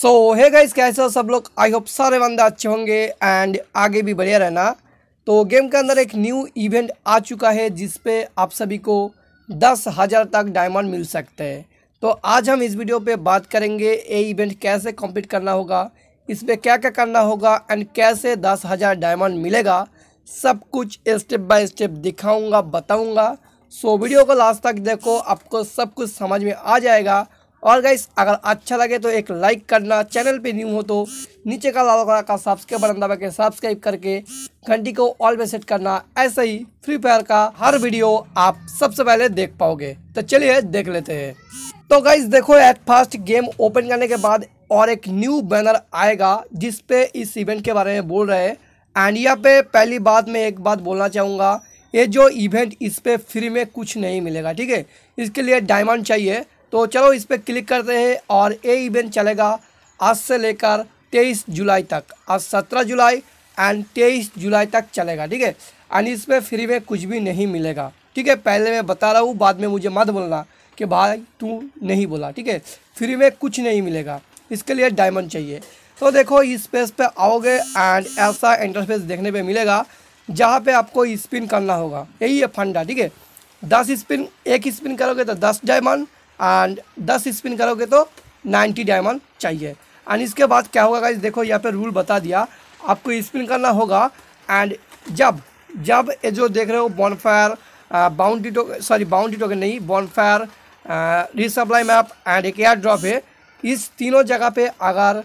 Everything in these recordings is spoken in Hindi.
सो है गाइस कैसे हो सब लोग आई होप सारे बंदे अच्छे होंगे एंड आगे भी बढ़िया रहना तो गेम के अंदर एक न्यू इवेंट आ चुका है जिस पे आप सभी को दस हज़ार तक डायमंड मिल सकते हैं तो आज हम इस वीडियो पे बात करेंगे ये इवेंट कैसे कंप्लीट करना होगा इस पर क्या क्या करना होगा एंड कैसे दस हज़ार डायमंड मिलेगा सब कुछ स्टेप बाय स्टेप दिखाऊंगा बताऊंगा सो वीडियो को लास्ट तक देखो आपको सब कुछ समझ में आ जाएगा और गाइस अगर अच्छा लगे तो एक लाइक करना चैनल पे न्यू हो तो नीचे का लाल कलर का सब्सक्राइब बटन दबा के सब्सक्राइब करके घंटी को ऑल पे सेट करना ऐसे ही फ्री फायर का हर वीडियो आप सबसे पहले देख पाओगे तो चलिए देख लेते हैं तो गाइस देखो एट फास्ट गेम ओपन करने के बाद और एक न्यू बैनर आएगा जिसपे इस इवेंट के बारे में बोल रहे हैं एंड यहाँ पे पहली बात मैं एक बात बोलना चाहूँगा ये जो इवेंट इस पर फ्री में कुछ नहीं मिलेगा ठीक है इसके लिए डायमंड चाहिए तो चलो इस पर क्लिक करते हैं और ये इवेंट चलेगा आज से लेकर तेईस जुलाई तक आज सत्रह जुलाई एंड तेईस जुलाई तक चलेगा ठीक है एंड इस पर फ्री में कुछ भी नहीं मिलेगा ठीक है पहले मैं बता रहा हूँ बाद में मुझे मत बोलना कि भाई तू नहीं बोला ठीक है फ्री में कुछ नहीं मिलेगा इसके लिए डायमंड चाहिए तो देखो इस पेज पे आओगे एंड ऐसा इंटरफेस देखने पे मिलेगा जहाँ पे आपको स्पिन करना होगा यही है फंडा ठीक है दस स्पिन एक स्पिन करोगे तो दस डायमंड एंड दस स्पिन करोगे तो नाइन्टी डायमंड चाहिए एंड इसके बाद क्या होगा गाइज देखो यहाँ पे रूल बता दिया आपको स्पिन करना होगा एंड जब जब ये जो देख रहे हो बॉनफायर बाउंड्री टोक सॉरी बाउंड्री टोके नहीं बॉनफायर रिसप्लाई मैप एंड एक एयर ड्रॉप है इस तीनों जगह पे अगर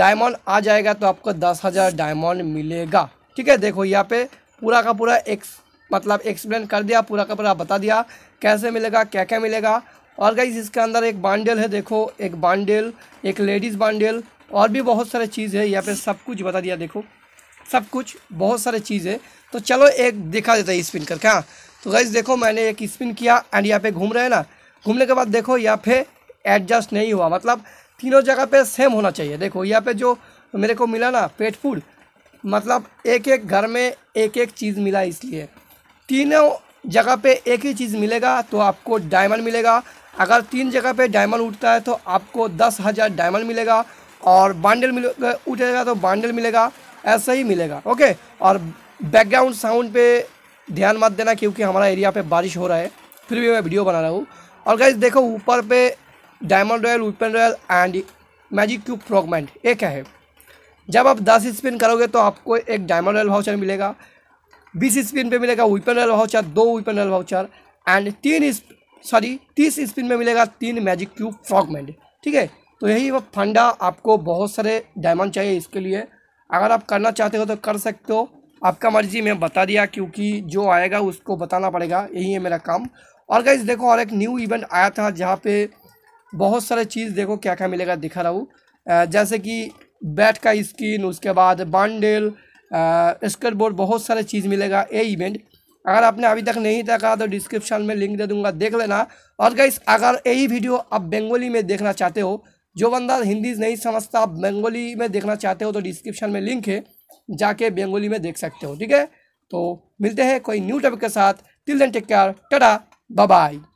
डायमंड आ जाएगा तो आपको दस हज़ार डायमंड मिलेगा ठीक है देखो यहाँ पे पूरा का पूरा एक्स मतलब एक्सप्लेन कर दिया पूरा का पूरा बता दिया कैसे मिलेगा क्या क्या मिलेगा और गाइज इसके अंदर एक बांडल है देखो एक बांडल एक लेडीज़ बांडल और भी बहुत सारे चीज़ है यहाँ पे सब कुछ बता दिया देखो सब कुछ बहुत सारे चीज़ है तो चलो एक दिखा देता है स्पिन करके हाँ तो गाइज देखो मैंने एक स्पिन किया एंड यहाँ पे घूम रहे हैं ना घूमने के बाद देखो यहाँ पे एडजस्ट नहीं हुआ मतलब तीनों जगह पे सेम होना चाहिए देखो यहाँ पे जो मेरे को मिला ना पेट फूड मतलब एक एक घर में एक एक चीज़ मिला इसलिए तीनों जगह पे एक ही चीज़ मिलेगा तो आपको डायमंड मिलेगा अगर तीन जगह पे डायमंड उठता है तो आपको दस हज़ार डायमंड मिलेगा और बांडल मिल उठेगा तो बांडल मिलेगा ऐसा ही मिलेगा ओके और बैकग्राउंड साउंड पे ध्यान मत देना क्योंकि हमारा एरिया पे बारिश हो रहा है फिर भी मैं वीडियो बना रहा हूँ और गाइज देखो ऊपर पे diamond royale weapon royale and magic cube fragment ये क्या है जब आप दस स्पिन करोगे तो आपको एक डायमंड रॉयल वाउचर मिलेगा बीस स्पिन पर मिलेगा वीपन रॉयल वाउचर दो वीपन रॉयल वाउचर एंड तीन सॉरी तीस स्पिन में मिलेगा तीन मैजिक क्यूब फ्रॉगमेंट ठीक है तो यही वो फंडा आपको बहुत सारे डायमंड चाहिए इसके लिए अगर आप करना चाहते हो तो कर सकते हो आपका मर्जी मैं बता दिया क्योंकि जो आएगा उसको बताना पड़ेगा यही है मेरा काम और गाइज देखो और एक न्यू इवेंट आया था जहाँ पे बहुत सारे चीज़ देखो क्या क्या मिलेगा दिखा रहा हूँ जैसे कि बैट का स्किन उसके बाद बांडेल स्केट बोर्ड बहुत सारे चीज़ मिलेगा ये इवेंट अगर आपने अभी तक नहीं देखा तो डिस्क्रिप्शन में लिंक दे दूंगा देख लेना और गाइस अगर यही वीडियो आप बंगाली में देखना चाहते हो जो बंदा हिंदी नहीं समझता आप बंगाली में देखना चाहते हो तो डिस्क्रिप्शन में लिंक है जाके बंगाली में देख सकते हो ठीक है तो मिलते हैं कोई न्यू टॉपिक के साथ till then take care tata bye